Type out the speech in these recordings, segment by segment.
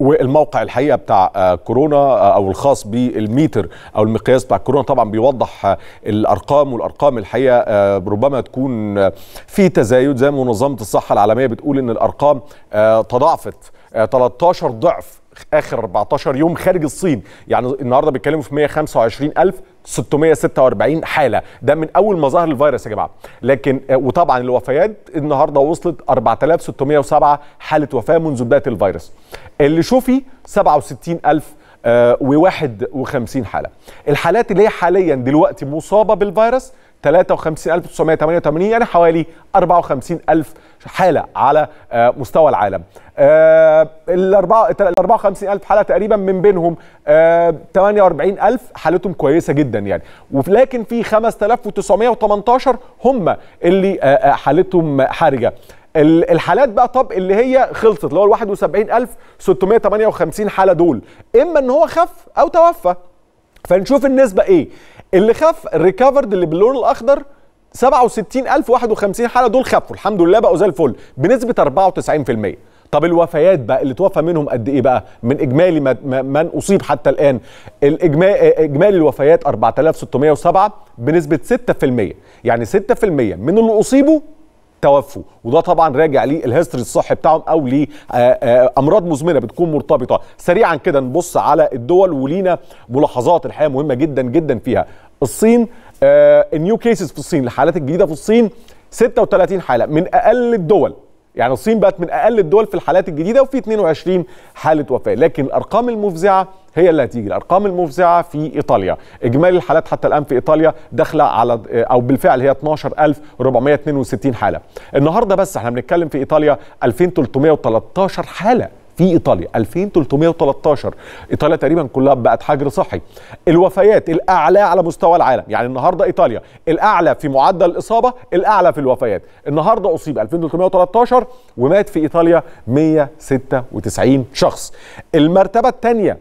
والموقع الحقيقه بتاع آه، كورونا آه، او الخاص بالميتر او المقياس بتاع كورونا طبعا بيوضح آه، الارقام والارقام الحقيقه ربما تكون في تزايد زي منظمه الصحه العالميه بتقول ان الارقام تضاعفت 13 ضعف اخر 14 يوم خارج الصين يعني النهارده بيتكلموا في 125646 حاله ده من اول ما ظهر الفيروس يا جماعه لكن آه، وطبعا الوفيات النهارده وصلت 4607 حاله وفاه منذ بدايه الفيروس اللي شوفي 67000 و51 آه، حاله الحالات اللي هي حاليا دلوقتي مصابه بالفيروس 53988 يعني حوالي 54000 حاله على آه، مستوى العالم. آه، ال 54000 حاله تقريبا من بينهم 48000 آه، حالتهم كويسه جدا يعني ولكن في 5918 هم اللي حالتهم حرجه. الحالات بقى طب اللي هي خلصت اللي هو ال 71658 حاله دول اما ان هو خف او توفى فنشوف النسبه ايه اللي خف الريكفرد اللي باللون الاخضر 67051 حاله دول خفوا الحمد لله بقوا زي الفل بنسبه 94% طب الوفيات بقى اللي توفى منهم قد ايه بقى من اجمالي من اصيب حتى الان اجمالي الوفيات 4607 بنسبه 6% يعني 6% من اللي اصيبوا توفوا وده طبعا راجع للهيستوري الصحي بتاعهم او لامراض آه، آه، مزمنه بتكون مرتبطه سريعا كده نبص على الدول ولينا ملاحظات الحقيقه مهمه جدا جدا فيها الصين آه، النيو كيسز في الصين الحالات الجديده في الصين 36 حاله من اقل الدول يعني الصين بقت من اقل الدول في الحالات الجديده وفي 22 حاله وفاه لكن الارقام المفزعه هي اللي هتيجي الارقام المفزعه في ايطاليا اجمالي الحالات حتى الان في ايطاليا داخله على آه، او بالفعل هي 12462 حاله النهارده بس احنا بنتكلم في ايطاليا 2313 حاله في ايطاليا 2313 ايطاليا تقريبا كلها بقت حجر صحي الوفيات الاعلى على مستوى العالم يعني النهارده ايطاليا الاعلى في معدل الاصابه الاعلى في الوفيات النهارده اصيب 2313 ومات في ايطاليا 196 شخص المرتبه الثانيه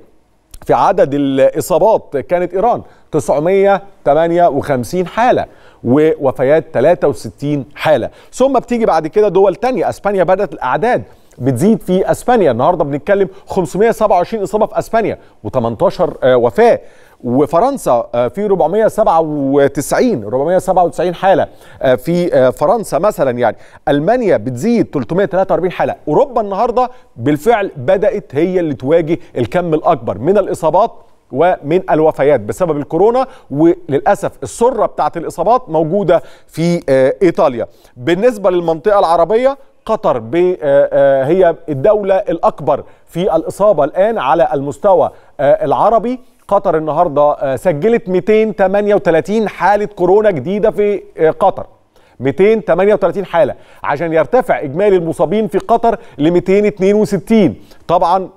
في عدد الاصابات كانت ايران 958 حاله ووفيات 63 حاله ثم بتيجي بعد كده دول ثانيه اسبانيا بدات الاعداد بتزيد في اسبانيا النهارده بنتكلم 527 اصابه في اسبانيا و18 آه، وفاه وفرنسا آه، في 497 497 حاله آه، في فرنسا مثلا يعني المانيا بتزيد 343 حاله اوروبا النهارده بالفعل بدات هي اللي تواجه الكم الاكبر من الاصابات ومن الوفيات بسبب الكورونا وللاسف السره بتاعت الاصابات موجوده في ايطاليا بالنسبه للمنطقه العربيه قطر آه، آه، هي الدولة الأكبر في الإصابة الآن على المستوى آه، العربي قطر النهاردة سجلت 238 حالة كورونا جديدة في قطر 238 حالة عشان يرتفع إجمالي المصابين في قطر ل 262 طبعا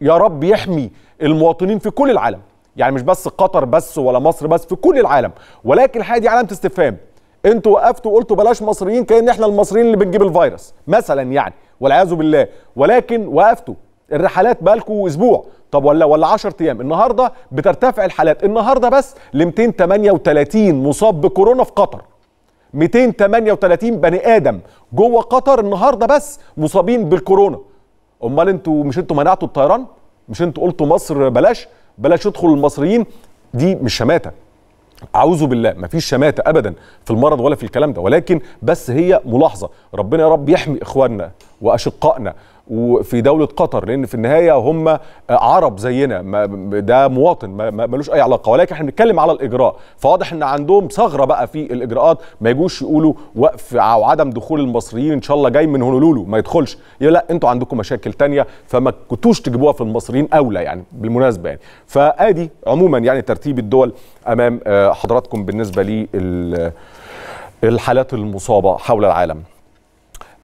يا رب يحمي المواطنين في كل العالم يعني مش بس قطر بس ولا مصر بس في كل العالم ولكن الحقيقة دي علامة استفهام انتوا وقفتوا وقلتوا بلاش مصريين كان احنا المصريين اللي بنجيب الفيروس مثلا يعني والعياذ بالله ولكن وقفتوا الرحلات بقالكم اسبوع طب ولا ولا 10 ايام النهارده بترتفع الحالات النهارده بس ل 238 مصاب بكورونا في قطر 238 بني ادم جوه قطر النهارده بس مصابين بالكورونا امال انتوا مش انتوا منعتوا الطيران مش انتوا قلتوا مصر بلاش بلاش يدخل المصريين دي مش شماته اعوذ بالله مفيش شماته ابدا في المرض ولا في الكلام ده ولكن بس هي ملاحظه ربنا يا رب يحمي اخواننا واشقائنا وفي دوله قطر لان في النهايه هم عرب زينا ده مواطن ملوش اي علاقه ولكن احنا بنتكلم على الاجراء فواضح ان عندهم ثغره بقى في الاجراءات ما يجوش يقولوا وقف او عدم دخول المصريين ان شاء الله جاي من هونولولو ما يدخلش يا لا انتوا عندكم مشاكل تانية فما كنتوش تجيبوها في المصريين اولى يعني بالمناسبه يعني فادي عموما يعني ترتيب الدول امام آه، حضراتكم بالنسبه للحالات المصابه حول العالم